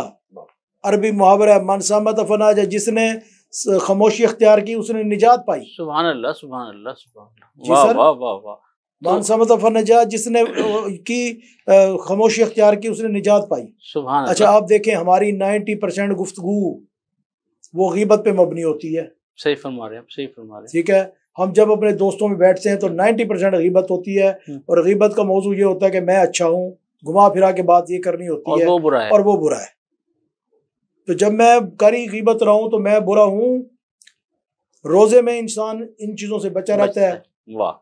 [SPEAKER 4] अरबी मुहावरा मनसामत फनाजा जिसने खामोशी अख्तियार की उसने निजात पाई
[SPEAKER 3] सुबह सुबह सुबह
[SPEAKER 4] जिसने की खामोशी अख्तियार की उसने निजात पाई सुबह अच्छा आप देखें हमारी नाइनटी परसेंट गुफ्तगु वो गीबत पे मबनी होती है
[SPEAKER 3] सही फरमा रहे हैं सही फरमा रहे
[SPEAKER 4] ठीक है हम जब अपने दोस्तों में बैठते हैं तो नाइन्टी परसेंट गीबत होती है हम्म। और गीबत का मौजू ये होता है कि मैं अच्छा हूँ घुमा फिरा के बात ये करनी होती और है वो बुरा है और वो बुरा है तो जब मैं करी गिबत रहा हूं तो मैं बुरा हूं रोजे में इंसान इन चीजों से बचा रहता है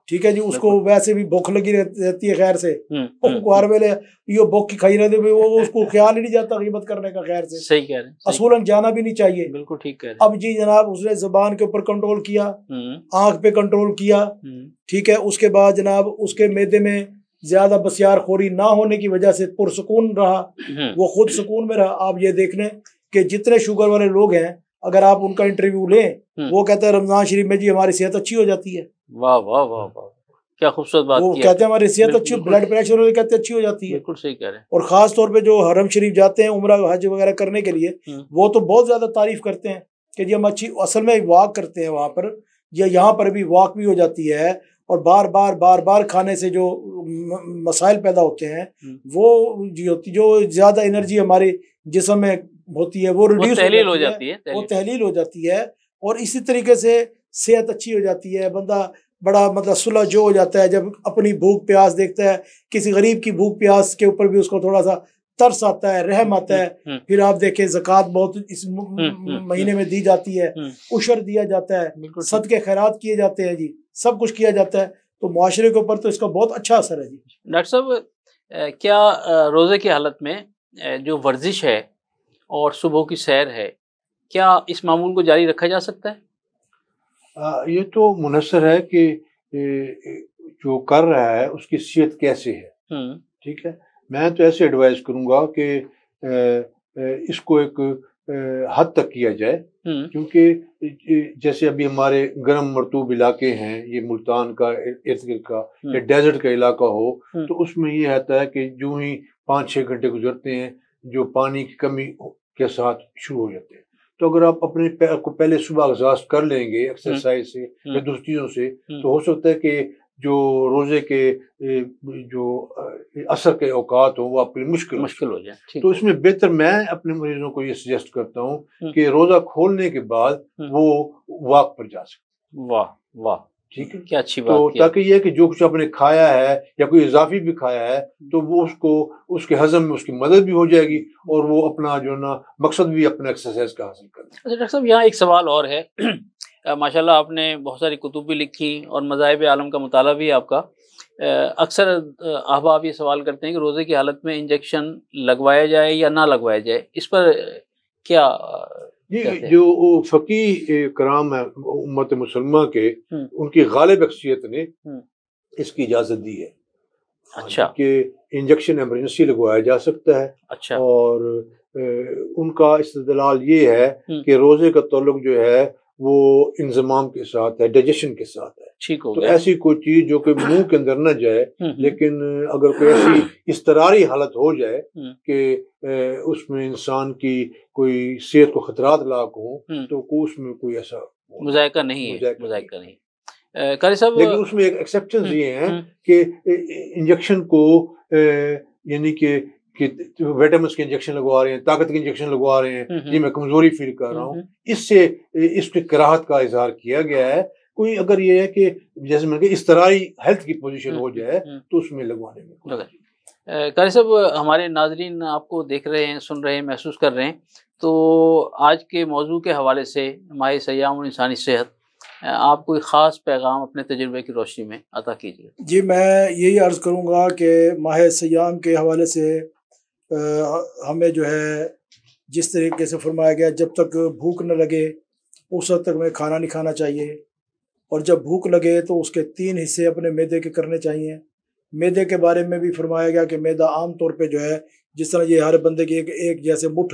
[SPEAKER 4] ठीक है जी उसको वैसे भी भूख लगी रहती है खैर से
[SPEAKER 6] हम्म, हम्म, कुआर
[SPEAKER 4] हम्म। भूख की खाई रहते वो उसको ख्याल ही नहीं जाता गीबत करने का खैर से सही कह रहे हैं असूलन जाना भी नहीं चाहिए बिल्कुल ठीक कह रहे अब जी जनाब उसने जबान के ऊपर कंट्रोल किया आंख पे कंट्रोल किया ठीक है उसके बाद जनाब उसके मैदे में ज्यादा बसियार खोरी ना होने की वजह से पुरसकून रहा वो खुद सुकून में रहा आप ये देख लें कि जितने शुगर वाले लोग हैं अगर आप उनका इंटरव्यू लें हम्म। वो कहते हैं रमजान शरीफ में जी हमारी सेहत अच्छी हो जाती है
[SPEAKER 3] वाह वाह वाह वाह क्या खूबसूरत बात वो कहते हैं हमारी सेहत अच्छी ब्लड
[SPEAKER 4] प्रेशर वाले कहते हैं अच्छी हो जाती है बिल्कुल सही कह रहे हैं और खास तौर पे जो हरम शरीफ जाते हैं उम्र हज वगैरह करने के लिए हम्म। वो तो बहुत ज्यादा तारीफ करते हैं कि जी हम अच्छी असल में वॉक करते हैं वहाँ पर या यहाँ पर भी वॉक भी हो जाती है और बार बार बार बार खाने से जो मसाइल पैदा होते हैं हम्म। वो जो ज़्यादा एनर्जी हमारे जिसमें होती है वो रिड्यूस तहलील हो जाती है वो तहलील हो जाती है और इसी तरीके से सेहत अच्छी हो जाती है बंदा बड़ा मतलब सुलह जो हो जाता है जब अपनी भूख प्यास देखता है किसी गरीब की भूख प्यास के ऊपर भी उसको थोड़ा सा तरस आता है रहम आता हम्म, है हम्म। फिर आप देखें जक़ात बहुत इस
[SPEAKER 3] हम्म,
[SPEAKER 4] महीने में दी जाती है उशर दिया जाता है सद के खैरात किए जाते हैं जी सब कुछ किया जाता है तो माशरे के ऊपर तो इसका बहुत अच्छा असर है जी
[SPEAKER 3] डॉक्टर साहब क्या रोज़े की हालत में जो वर्जिश है और सुबह की सैर है क्या इस मामूल को जारी रखा जा सकता है
[SPEAKER 5] आ, ये तो मुनसर है कि जो कर रहा है उसकी सेहत कैसे है हम्म। ठीक है मैं तो ऐसे एडवाइस करूंगा कि इसको एक हद तक किया जाए हम्म। क्योंकि जैसे अभी हमारे गर्म मरतूब इलाके हैं ये मुल्तान का इर्द गिर्द का हम्म। या डेजर्ट का इलाका हो तो उसमें ये रहता है कि जो ही पाँच छः घंटे गुजरते हैं जो पानी की कमी के साथ शुरू हो जाते हैं तो अगर आप अपने को पहले सुबह एग्जास्ट कर लेंगे एक्सरसाइज से हम्म। या दूसरी चीज़ों से हम्म। तो हो सकता है कि जो रोज़े के जो असर के औकात हो वो आपके लिए मुश्किल मुश्किल हो जाए तो इसमें बेहतर मैं अपने मरीजों को ये सजेस्ट करता हूँ हम्म। कि रोज़ा खोलने के बाद वो वाक पर जा सकते वाह वाह ठीक है
[SPEAKER 3] क्या अच्छी तो बात तो ताकि
[SPEAKER 5] यह कि जो कुछ आपने खाया है या कोई इजाफी भी खाया है तो वो उसको उसके हजम में उसकी मदद भी हो जाएगी और वो अपना जो है ना मकसद भी अपना एक्सरसाइज का हासिल कर
[SPEAKER 3] अच्छा डॉक्टर साहब यहाँ एक सवाल और है माशाल्लाह आपने बहुत सारी कुतुब भी लिखी और मजाहब आलम का मताल भी आपका अक्सर अहबाब ये सवाल करते हैं कि रोज़े की हालत में इंजेक्शन लगवाया जाए या ना लगवाया जाए इस पर क्या
[SPEAKER 5] ये जो फकी कराम है उम्मत मुसलमा के उनकी गालिब अक्सियत ने इसकी इजाजत दी है हाँ, अच्छा कि इंजेक्शन एमरजेंसी लगवाया जा सकता है अच्छा और उनका इस्तलाल ये है कि रोजे का तल्लुक जो है वो इंजमाम के साथ है डाइजेशन के साथ है ठीक हो तो गया। ऐसी कोई चीज जो कि मुंह के अंदर न जाए हम्म, हम्म। लेकिन अगर कोई ऐसी इसतरारी हालत हो जाए हम्म। कि उसमें इंसान की कोई सेहत को खतरात लाक हो तो को उसमें कोई ऐसा मुजायका नहीं
[SPEAKER 3] है मुजायका
[SPEAKER 5] नहीं कारी साहब लेकिन उसमें एक एक्सेप्शन ये हैं कि इंजेक्शन को यानी कि कि विटामिन के इंजेक्शन लगवा रहे हैं ताकत के इंजेक्शन लगवा रहे हैं जी हम्म, हम्म। मैं कमजोरी फील कर रहा हूँ हम्म, इससे इसके कराहत का इजहार किया गया है कोई अगर ये है कि जैसे मैंने इस तरह ही हेल्थ की पोजीशन हो जाए तो उसमें लगवाने में
[SPEAKER 3] कार्य साहब हमारे नाजरीन आपको देख रहे हैं सुन रहे हैं महसूस कर रहे हैं तो आज के मौजू के हवाले से माए सयाम और इंसानी सेहत आप कोई ख़ास पैगाम अपने तजुर्बे की रोशनी में अदा कीजिए
[SPEAKER 4] जी मैं यही अर्ज़ करूँगा कि माह सयाम के हवाले से हमें जो है जिस तरीके से फरमाया गया जब तक भूख न लगे उस हद तक हमें खाना नहीं खाना चाहिए और जब भूख लगे तो उसके तीन हिस्से अपने मैदे के करने चाहिए मैदे के बारे में भी फरमाया गया कि मैदा आम तौर पे जो है जिस तरह ये हर बंदे की एक एक जैसे मुठ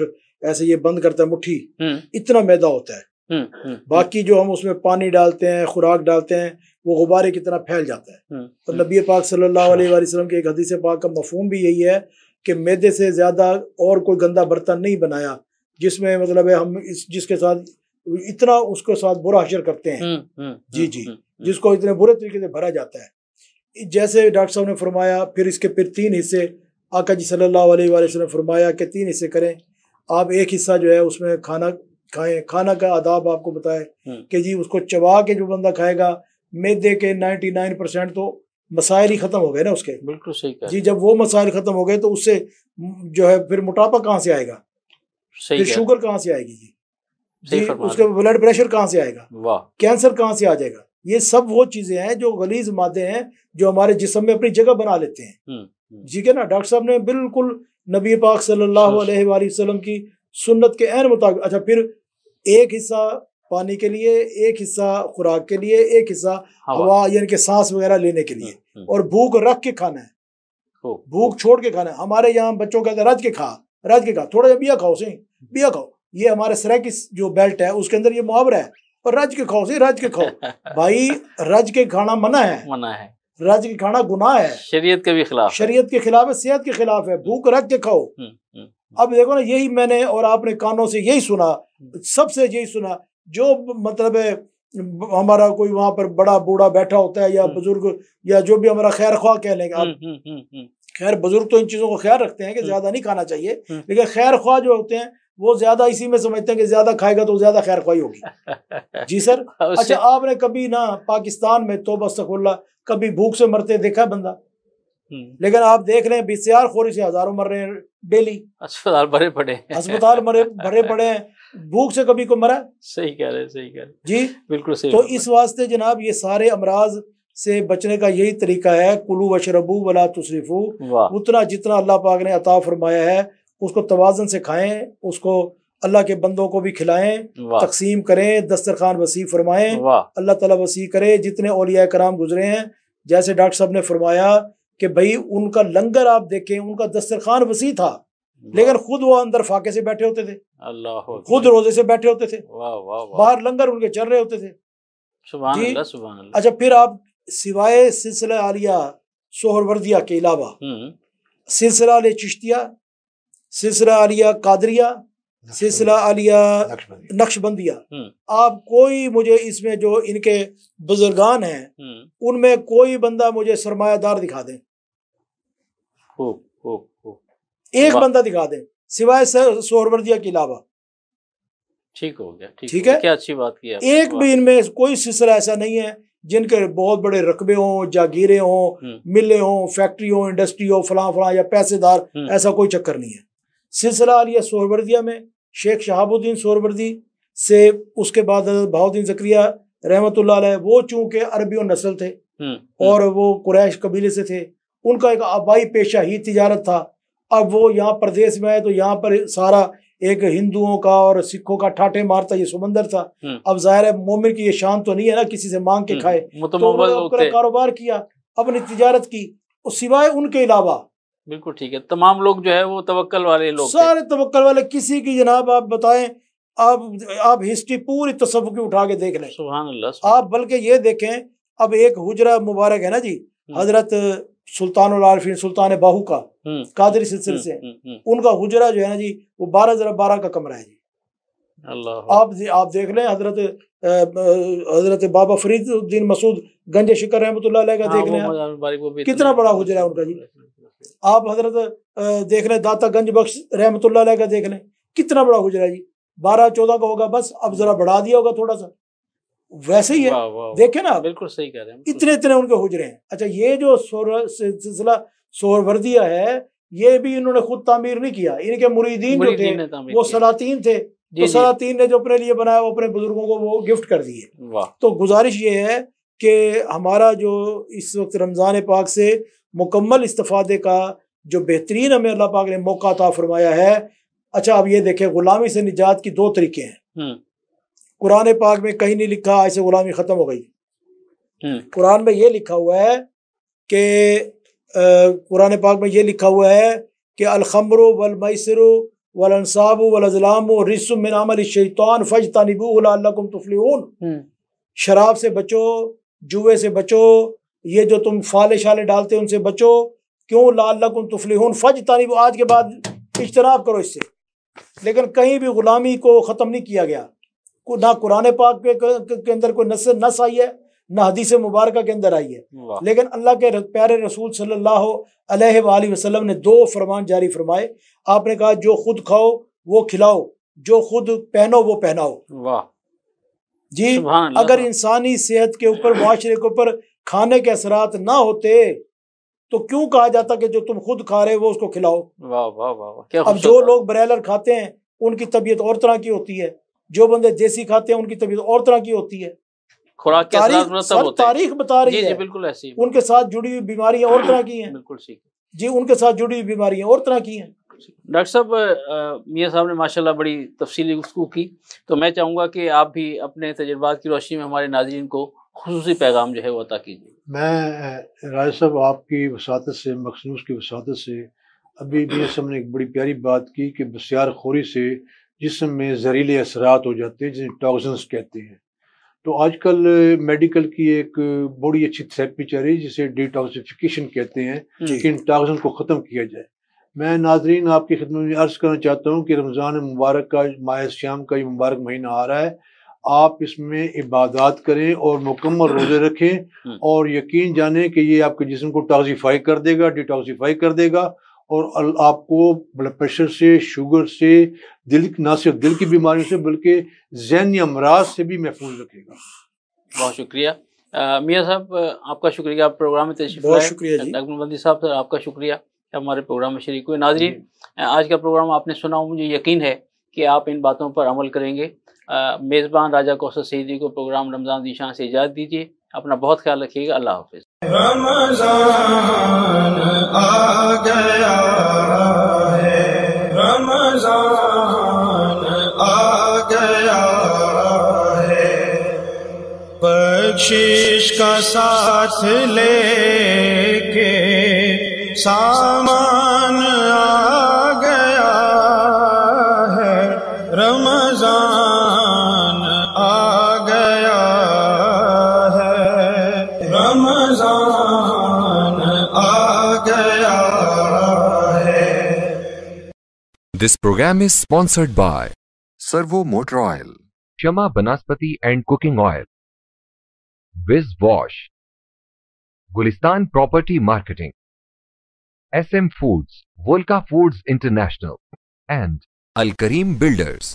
[SPEAKER 4] ऐसे ये बंद करता है मुठ्ठी हम्म। इतना मैदा होता है
[SPEAKER 6] हम्म, हम्म, बाकी
[SPEAKER 4] जो हम उसमें पानी डालते हैं खुराक डालते हैं वो गुब्बारे की तरह फैल जाता है और तो नबी पाक सल्लल्लाहु अलैहि हाँ। वसल्लम के एक हदीस पाक का मफहम भी यही है कि मैदे से ज़्यादा और कोई गंदा बर्तन नहीं बनाया जिसमें मतलब है हम इस जिसके साथ इतना उसके साथ बुरा हशर करते हैं
[SPEAKER 6] हुँ, हम्म, हम्म, हम्म, जी जी हुँ,
[SPEAKER 4] जिसको इतने बुरे तरीके से भरा जाता है जैसे डॉक्टर साहब ने फरमाया फिर इसके फिर तीन हिस्से आका जी सल्लल्लाहु अलैहि वसल्लम ने फरमाया कि तीन हिस्से करें आप एक हिस्सा जो है उसमें खाना खाएं खाना का आदाब आपको बताएं कि जी उसको चबा के जो बंदा खाएगा मैदे के नाइन परसेंट तो मसाइल ही खत्म हो गए ना उसके
[SPEAKER 3] बिल्कुल सही जी
[SPEAKER 4] जब वो मसाइल खत्म हो गए तो उससे जो है फिर मोटापा कहाँ से आएगा फिर शुगर कहाँ से आएगी जी जी उसके ब्लड प्रेशर कहाँ से आएगा वाह कैंसर कहाँ से आ जाएगा ये सब वो चीजें हैं जो गलीज मादे हैं जो हमारे जिसम में अपनी जगह बना लेते हैं हम्म, हम्म। ठीक है ना डॉक्टर साहब ने बिल्कुल नबी पाक सल्लल्लाहु अच्छा। अलैहि वसल्लम की सुन्नत के एन मुताबिक अच्छा फिर एक हिस्सा पानी के लिए एक हिस्सा खुराक के लिए एक हिस्सा हवा यानी कि सांस वगैरह लेने के लिए हम्म। और भूख रख के खाना है भूख छोड़ के खाना है हमारे यहाँ बच्चों का रज के खा रज के खा थोड़ा सा बिया खाओ सही हम्म। बिया खाओ ये हमारे सरह की जो बेल्ट है उसके अंदर ये मुहावरा है और रज के खाओ सही रज के खाओ भाई रज के खाना मना है मना है रज के खाना गुनाह है
[SPEAKER 3] शरीयत के भी खिलाफ
[SPEAKER 4] शरीयत के खिलाफ है सेहत के खिलाफ है भूख रख के खाओ
[SPEAKER 6] हम्म,
[SPEAKER 4] अब देखो ना यही मैंने और आपने कानों से यही सुना सबसे यही सुना जो मतलब हमारा कोई वहां पर बड़ा बूढ़ा बैठा होता है या हम्म। बुजुर्ग या जो भी हमारा खैर ख्वाह कह लेंगे आप हम्म,
[SPEAKER 6] हम्म, खैर
[SPEAKER 4] बुजुर्ग तो इन चीज़ों को ख्याल रखते हैं कि ज्यादा नहीं खाना चाहिए लेकिन खैर ख्वाह जो होते हैं वो ज्यादा इसी में समझते हैं कि ज्यादा खाएगा तो ज्यादा खैर ख्वाही होगी जी सर अच्छा आपने कभी ना पाकिस्तान में तो बस्तखुल्ला कभी भूख से मरते देखा बंदा लेकिन आप देख रहे हैं बीसीआर खोरी से हजारों मर रहे हैं डेली
[SPEAKER 3] अस्पताल भरे पड़े अस्पताल मरे भरे पड़े
[SPEAKER 4] हैं भूख से कभी को मरा
[SPEAKER 3] सही कह रहे सही कह रहे जी बिल्कुल सही तो
[SPEAKER 4] इस वास्ते जनाब ये सारे अमराज से बचने का यही तरीका है कुलू वशरबू वला तुशरीफू उतना जितना अल्लाह पाक ने अता फरमाया है उसको तोज़न से खाएं उसको अल्लाह के बंदों को भी खिलाएं तकसीम करें दस्तरखान वसी फरमाएं अल्लाह तला वसी करे जितने ओलिया कराम गुजरे हैं जैसे डॉक्टर साहब ने फरमाया कि भाई उनका लंगर आप देखें उनका दस्तरखान वसी था लेकिन खुद वो अंदर फाके से बैठे होते थे अल्लाह खुद रोजे से बैठे होते थे
[SPEAKER 3] बाहर
[SPEAKER 4] लंगर उनके चल रहे होते
[SPEAKER 3] थे
[SPEAKER 4] अच्छा फिर आप सिवाय सिलसिला आलिया सोहरवर्दिया के अलावा हम्म। सिलसिला आलिया चिश्तिया सिलसिला आलिया कादरिया सिलसिला आलिया नक्शबंदिया हम्म। आप कोई मुझे इसमें जो इनके बुजुर्गान हैं
[SPEAKER 6] हम्म।
[SPEAKER 4] उनमें कोई बंदा मुझे सरमायादार दिखा दे
[SPEAKER 3] खूब खूब
[SPEAKER 4] एक बंदा दिखा दें सिवाय सोरवर्दिया के अलावा
[SPEAKER 3] ठीक हो गया ठीक, ठीक है क्या अच्छी बात की एक भी
[SPEAKER 4] इनमें कोई सिलसिला ऐसा नहीं है जिनके बहुत बड़े रकबे हों जागीरे हों हम्म। मिले हों फैक्ट्री हो इंडस्ट्री हो फला फला या पैसेदार हम्म। ऐसा कोई चक्कर नहीं है सिलसिला आलिया सोहरवर्दिया में शेख शहाबुद्दीन सोरवर्दी से उसके बाद भाउद्दीन जक्रिया रहमत वो चूंकि अरबी और नस्ल थे हम्म, और वो कुरैश कबीले से थे उनका एक आबाई पेशा ही तजारत था अब वो यहाँ प्रदेश में आए तो यहाँ पर सारा एक हिंदुओं का और सिखों का ठाठे मारता ये समंदर था हम्म। अब जाहिर है मोमिन की ये शान तो नहीं है ना किसी से मांग के हम्म। खाए
[SPEAKER 3] तो, तो उन्होंने
[SPEAKER 4] कारोबार किया अपनी तजारत की और सिवाय उनके अलावा
[SPEAKER 3] बिल्कुल ठीक है तमाम लोग जो है वो तवक्ल वाले लोग सारे
[SPEAKER 4] तवक्ल वाले किसी की जनाब आप बताएं आप आप हिस्ट्री पूरी तस्व की उठा के देख लें सुबह आप बल्कि ये देखें अब एक हुजरा मुबारक है ना जी हम्म। हजरत सुल्तान उलारफिन सुल्तान बाहू का हम्म।
[SPEAKER 6] कादरी हम्म, सिलसिले हम्म, से
[SPEAKER 4] उनका हुजरा जो है ना जी वो बारह जरा बारह का कमरा है जी आप जी, आप देख लें हजरत हजरत बाबा फरीदुद्दीन मसूद हाँ, गंज शिकर रहमत का देख
[SPEAKER 3] लें कितना
[SPEAKER 4] बड़ा हुजरा है उनका जी आप हजरत देख लें दाता गंज बख्श रहमत का देख लें कितना बड़ा हुजरा जी बारह चौदह का होगा बस अब जरा बढ़ा दिया होगा थोड़ा सा वैसे ही है
[SPEAKER 3] देखे ना बिल्कुल सही कह रहे हैं
[SPEAKER 4] इतने इतने उनके हुजरे हैं अच्छा ये जो सिलसिला सोरवर्दिया है ये भी इन्होंने खुद तामीर नहीं किया इनके मुरीदीन जो थे वो सलातीन थे तो सलातीन ने जो अपने लिए बनाया वो अपने बुजुर्गों को वो गिफ्ट कर दिए तो गुजारिश ये है कि हमारा जो इस वक्त रमज़ान पाक से मुकम्मल इस्तफादे का जो बेहतरीन हमें अल्लाह पाक ने मौका अता फरमाया है अच्छा अब ये देखें ग़ुलामी से निजात की दो तरीके हैं हम्म। कुरान पाक में कहीं नहीं लिखा ऐसे गुलामी ख़त्म हो गई हम्म। कुरान में ये लिखा हुआ है कि कुरान पाक में ये लिखा हुआ है कि अलखमर वलमसर वलनसाब वलजलाम रिसमिन शैतान फ़ज तनबुम तुफलिन हम्म। शराब से बचो जुए से बचो ये जो तुम फाले शाले डालते उनसे बचो क्यों लालकुम तुफलिहून फज तारीफ आज के बाद इज्तनाब करो इससे लेकिन कहीं भी गुलामी को ख़त्म नहीं किया गया को ना कुरान पाक के, के अंदर कोई नस नस आई है ना हदीस मुबारक के अंदर आई है लेकिन अल्लाह के प्यारे रसूल सल्लल्लाहु अलैहि वसल्लम ने दो फरमान जारी फरमाए आपने कहा जो खुद खाओ वो खिलाओ जो खुद पहनो वो पहनाओ वाह
[SPEAKER 3] जी अगर
[SPEAKER 4] इंसानी सेहत के ऊपर माशरे के ऊपर खाने के असरात ना होते तो क्यों कहा जाता कि जो तुम खुद खा रहे हो वो उसको खिलाओ
[SPEAKER 3] वाह वाह वाह अब जो
[SPEAKER 4] लोग ब्रैलर खाते हैं उनकी तबीयत और तरह की होती है जो बंदे देसी खाते हैं उनकी तबीयत और तरह की होती है
[SPEAKER 3] खुराक तारीख, सब होते तारीख बता रही है बिल्कुल ऐसी
[SPEAKER 4] उनके साथ जुड़ी हुई बीमारियां और तरह
[SPEAKER 3] की हैं बिल्कुल ठीक जी उनके साथ जुड़ी हुई बीमारियां और तरह की हैं डॉक्टर साहब मियाँ साहब ने माशाल्लाह बड़ी तफसीली गुफ्तु की तो मैं चाहूँगा कि आप भी अपने तजर्बात की रोशनी में हमारे नाजरन को खसूसी पैगाम जो है वो अता कीजिए
[SPEAKER 5] मैं राय साहब आपकी वसात से मखसूस की वसात से अभी मियाँ साहब ने एक बड़ी प्यारी बात की कि बसियार खोरी से जिसम में जहरीले असरात हो जाते हैं जिन्हें टॉक्सन्स कहते हैं तो आजकल मेडिकल की एक बड़ी अच्छी थेरेपी चल रही है जिसे डिटॉक्सिफिकेशन कहते हैं कि इन टॉक्सन को ख़त्म किया जाए मैं नाजरीन आपकी खिदमत में अर्ज़ करना चाहता हूँ कि रमज़ान मुबारक का माह श्याम का ये मुबारक महीना आ रहा है आप इसमें इबादत करें और मुकम्मल रोज़े रखें हम्म। और यकीन जानें कि ये आपके जिसम को टॉक्सीफाई कर देगा डिटॉक्सीफाई कर देगा और आपको ब्लड प्रेशर से शुगर से दिल ना सिर्फ दिल की बीमारियों से बल्कि जहनी अमराज से भी महफूज रखेगा
[SPEAKER 3] बहुत शुक्रिया मियाँ साहब आपका शुक्रिया आप प्रोग्राम में तशरीफ बहुत शुक्रिया अकबरबंदी साहब सर आपका शुक्रिया हमारे प्रोग्राम में शरीक हुए नाजरी आज का प्रोग्राम आपने सुना मुझे यकीन है कि आप इन बातों पर अमल करेंगे मेज़बान राजा कौशल सईदी को प्रोग्राम रमज़ान दिशा से इजाज़त दीजिए अपना बहुत ख्याल रखिएगा अल्लाह हाफिज
[SPEAKER 1] रमजान आ गया है रमजान आ गया है बख्शिश का साथ ले के सामान
[SPEAKER 2] program is sponsored by Servo Motor Oil, Shama Banaspati and Cooking Oil, Viz Wash, Gulistan Property Marketing, SM Foods, Volca Foods International, and Al Karim Builders.